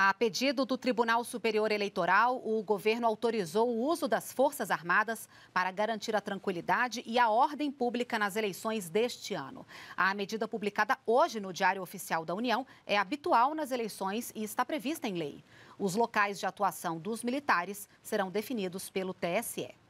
A pedido do Tribunal Superior Eleitoral, o governo autorizou o uso das Forças Armadas para garantir a tranquilidade e a ordem pública nas eleições deste ano. A medida publicada hoje no Diário Oficial da União é habitual nas eleições e está prevista em lei. Os locais de atuação dos militares serão definidos pelo TSE.